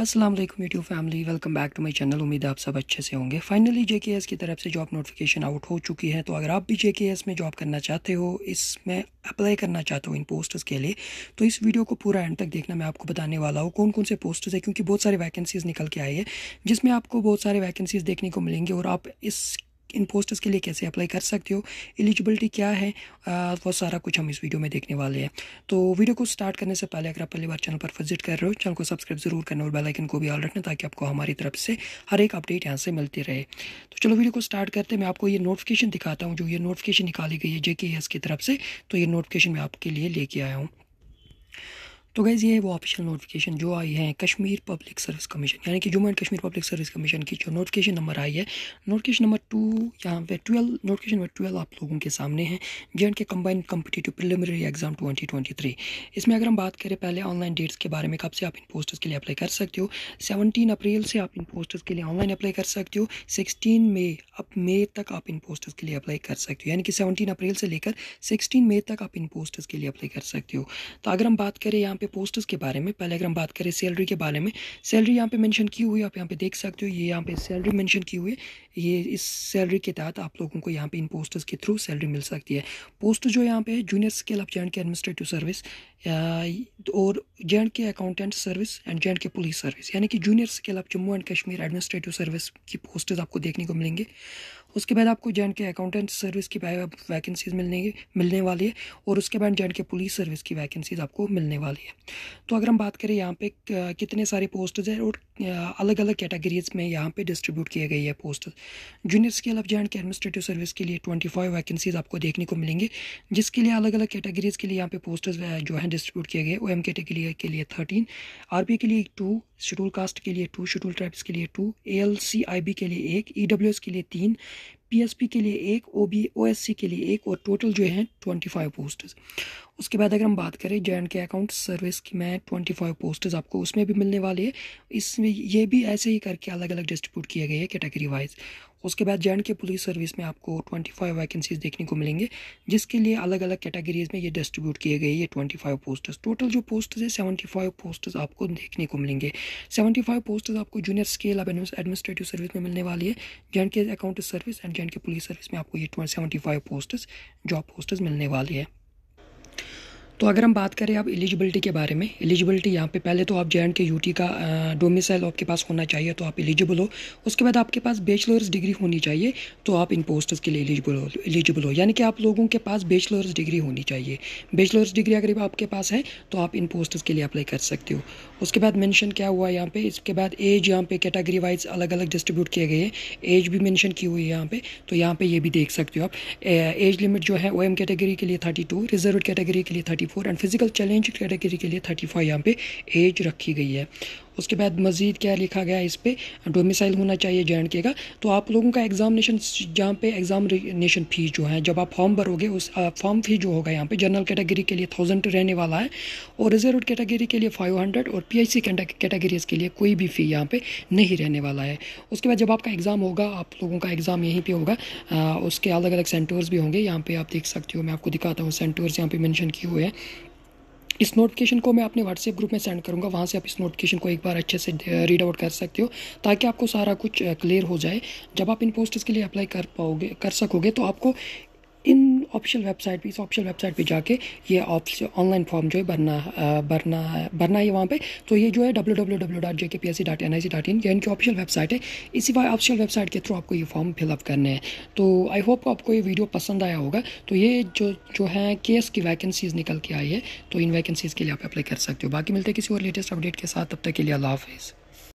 Aslam YouTube family welcome back to my channel उम्मीद है आप सब अच्छे से होंगे फाइनली एस की तरफ से जॉब नोटिफिकेशन आउट हो चुकी है तो अगर आप भी एस में जॉब करना चाहते हो इसमें अप्लाई करना चाहते हो इन पोस्टर्स के लिए तो इस वीडियो को पूरा एंड तक देखना मैं आपको बताने वाला हूँ कौन कौन से पोस्टर्स हैं क्योंकि बहुत सारे वैकेंसीज़ निकल के आई है जिसमें आपको बहुत सारे वैकेंसीज़ देखने को मिलेंगे और आप इस इन पोस्टर्स के लिए कैसे अप्लाई कर सकते हो एलिजिबिलिटी क्या है वो सारा कुछ हम इस वीडियो में देखने वाले हैं तो वीडियो को स्टार्ट करने से पहले अगर आप पहली बार चैनल पर विजिट कर रहे हो चैनल को सब्सक्राइब जरूर करना और बेलाइकन को भी ऑल रखना ताकि आपको हमारी तरफ से हर एक अपडेट यहाँ से मिलती रहे तो चलो वीडियो को स्टार्ट करते मैं आपको ये नोटिफिकेशन दिखाता हूँ जो ये नोटिफिकेशन निकाली गई है जेके की तरफ से तो ये नोटिफिकेशन मैं आपके लिए लेके आया हूँ तो गैज़ ये है वो ऑफिशियल नोटिफिकेशन जो आई है कश्मीर पब्लिक सर्विस कमीशन यानी कि Jammu and Kashmir public service commission की जो नोटिफिकेशन नंबर आई है नोटिफिकेशन नंबर टू यहाँ पे ट्वेल्व नोटिफिकेशन नंबर ट्वेल्व आप लोगों के सामने है J and K combined competitive preliminary exam twenty twenty three इसमें अगर हम बात करें पहले ऑनलाइन डेट्स के बारे में कब से आप इन पोस्टर्स के लिए अप्लाई कर सकते हो सेवनटीन अप्रैल से आप इन पोस्टर्स के लिए ऑनलाइन अप्लाई कर सकते हो सिक्सटीन मे अब मे तक आप इन पोस्टर्स के लिए अप्लाई कर सकते हो यानी कि सेवनटीन अप्रैल से लेकर सिक्सटीन मे तक आप इन पोस्टर्स के लिए अप्लाई कर सकते हो तो अगर हम बात करें यहाँ पे पोस्टर्स के बारे में पहले अगर हम बात करें सैलरी के बारे में सैलरी यहाँ पे मेंशन की हुई आप यहाँ पे देख सकते हो ये यहाँ पे सैलरी मेंशन की हुई है ये इस सैलरी के तहत आप लोगों को यहाँ पे इन पोस्टर्स के थ्रू सैलरी मिल सकती है पोस्ट जो यहाँ पे है जूनियर स्केल ऑफ़ जे के एडमिनिस्ट्रेटिव सर्विस और जे के अकाउंटेंट सर्विस एंड जे के पुलिस सर्विस यानी कि junior scale of Jammu and Kashmir administrative service की पोस्टर्स आपको देखने को मिलेंगे उसके बाद आपको जे के अकाउंटेंट सर्विस की वैकेंसीज मिलने मिलने वाली है और उसके बाद जे के पुलिस सर्विस की वैकेंसीज आपको मिलने वाली है तो अगर हम बात करें यहाँ पे कितने सारे पोस्टर्स हैं और अलग अलग कैटेगरीज में यहाँ पे डिस्ट्रीब्यूट किए गए हैं post junior scale of and K administrative service के लिए ट्वेंटी फाइव वैकेंसीज आपको देखने को मिलेंगे जिसके लिए अलग अलग कैटेगरीज के लिए यहाँ पे पोस्टर्स जो हैं डिस्ट्रीब्यूट किए गए ओ एम कैटेगरी के लिए थर्टीन आर के लिए टू शेड्यूल कास्ट के लिए टू शेड्यूल ट्राइब्स के लिए to A L C I B के लिए एक ई डब्ल्यू एस के लिए तीन पीएसपी के लिए एक ओ बी के लिए एक और टोटल जो है ट्वेंटी फाइव पोस्टर्स उसके बाद अगर हम बात करें J and K account service की मैं ट्वेंटी फाइव पोस्टर्स आपको उसमें भी मिलने वाले हैं इसमें ये भी ऐसे ही करके अलग अलग डिस्ट्रीब्यूट किए गए हैं कैटेगरी वाइज उसके बाद जे के पुलिस सर्विस में आपको ट्वेंटी फाइव वैकेंसीज देखने को मिलेंगे जिसके लिए अलग अलग कैटेगरीज में ये डिस्ट्रीब्यूट किए गए ये ट्वेंटी फाइव पोस्टर्स टोटल जो पोस्टर्स है सेवेंटी फाइव पोस्टर्स आपको देखने को मिलेंगे सेवेंटी फाइव पोस्टर्स आपको जूनियर स्केल अब एडमिनिस्ट्रेटिव सर्विस में मिलने वाली है जे के अकाउंट सर्विस एंड जे के पुलिस सर्विस में आपको ये seventy five posters job posters मिलने वाली है तो अगर हम बात करें आप एलिजिबिलिटी के बारे में एलिजिबिलिटी यहाँ पे पहले तो आप जे एंड के यूटी का डोमिसाइल आपके पास होना चाहिए तो आप एलिजिबल हो उसके बाद आपके पास बैचलर्स डिग्री होनी चाहिए तो आप इन पोस्टर्स के लिए एलिजिबल हो एलिजिबल हो यानी कि आप लोगों के पास बैचलर्स डिग्री होनी चाहिए बैचलर्स डिग्री अगर आपके पास है तो आप इन पोस्टर्स के लिए अप्लाई कर सकते हो उसके बाद मैंशन क्या हुआ यहाँ पर इसके बाद एज यहाँ पे कैटेगरी वाइज अलग अलग डिस्ट्रीब्यूट किए गए हैं एज भी मैंशन की हुई है यहाँ पे तो यहाँ पे ये भी देख सकते हो आप एज लिमिट जो है ओ एम कैटेगरी के लिए थर्टी टू रिजर्व कैटेगरी के लिए thirty four and physical challenge category के लिए थर्टी फाइव यहाँ पे एज रखी गई है उसके बाद मज़ीद क्या लिखा गया इस पर डोमिसाइल होना चाहिए जे एंड के का तो आप लोगों का एग्जामिनेशन जहाँ पे एग्जामिनेशन फ़ी जो है जब आप फॉर्म भरोगे उस फॉर्म फ़ी जो होगा यहाँ पे जनरल कैटेगरी के लिए थाउजेंड रहने वाला है और रिजर्व कैटेगरी के लिए फाइव हंड्रेड और पी एच कैटेगरीज के लिए कोई भी फ़ी यहाँ पर नहीं रहने वाला है उसके बाद जब आपका एग्ज़ाम होगा आप लोगों का एग्ज़ाम यहीं पर होगा उसके अलग अलग सेंटर्स भी होंगे यहाँ पर आप देख सकते हो मैं आपको दिखाता हूँ सेंटर्स यहाँ पर मैंशन किए हुए हैं इस नोटिफिकेशन को मैं अपने व्हाट्सएप ग्रुप में सेंड करूँगा वहाँ से आप इस नोटिफिकेशन को एक बार अच्छे से रीड आउट कर सकते हो ताकि आपको सारा कुछ क्लियर हो जाए जब आप इन पोस्ट के लिए अप्लाई कर पाओगे कर सकोगे तो आपको इन ऑफिशियल वेबसाइट पे इस ऑफिशियल वेबसाइट पे जाके ये ऑनलाइन फॉर्म जो है भरना भरना भरना है वहाँ पे तो ये जो है W W W dot J K P S C dot N I C dot in ये इनकी ऑफिशियल वेबसाइट है इसी बार ऑफिशियल वेबसाइट के थ्रू आपको ये फॉर्म फिलअप करने हैं तो आई होप आपको ये वीडियो पसंद आया होगा तो ये जो जो है के एस की वैकेंसीज निकल के आई है तो इन वैकेंसीज़ के लिए आप अप्लाई कर सकते हो बाकी मिलते हैं किसी और लेटेस्ट अपडेट के साथ तब तक के लिए अल्लाह हाफिज़